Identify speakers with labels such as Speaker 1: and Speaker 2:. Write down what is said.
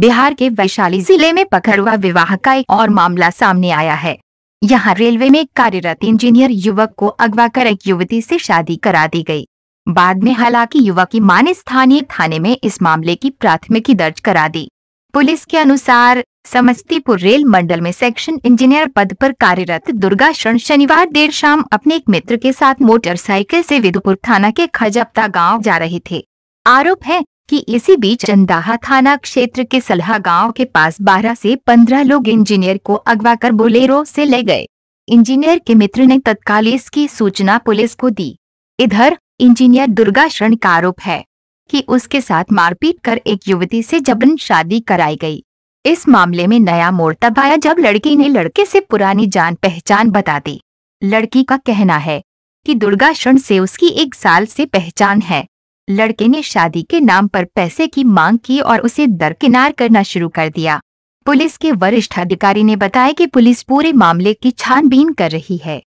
Speaker 1: बिहार के वैशाली जिले में पकड़वा विवाह का एक और मामला सामने आया है यहाँ रेलवे में कार्यरत इंजीनियर युवक को अगवा कर एक युवती से शादी करा दी गई। बाद में हालांकि युवक की मां ने स्थानीय थाने में इस मामले की प्राथमिकी दर्ज करा दी पुलिस के अनुसार समस्तीपुर रेल मंडल में सेक्शन इंजीनियर पद पर कार्यरत दुर्गा शरण शनिवार देर शाम अपने एक मित्र के साथ मोटरसाइकिल से विदुपुर थाना के खजपता गांव जा रहे थे आरोप है कि इसी बीच चंदाहा थाना क्षेत्र के सलहा गांव के पास 12 से 15 लोग इंजीनियर को अगवा कर बोलेरो से ले गए इंजीनियर के मित्र ने तत्काल इसकी सूचना पुलिस को दी इधर इंजीनियर दुर्गा शरण का आरोप है कि उसके साथ मारपीट कर एक युवती से जबरन शादी कराई गई इस मामले में नया मोड़ तब आया जब लड़की ने लड़के से पुरानी जान पहचान बता दी लड़की का कहना है कि दुर्गा शरण से उसकी एक साल से पहचान है लड़के ने शादी के नाम पर पैसे की मांग की और उसे दरकिनार करना शुरू कर दिया पुलिस के वरिष्ठ अधिकारी ने बताया कि पुलिस पूरे मामले की
Speaker 2: छानबीन कर रही है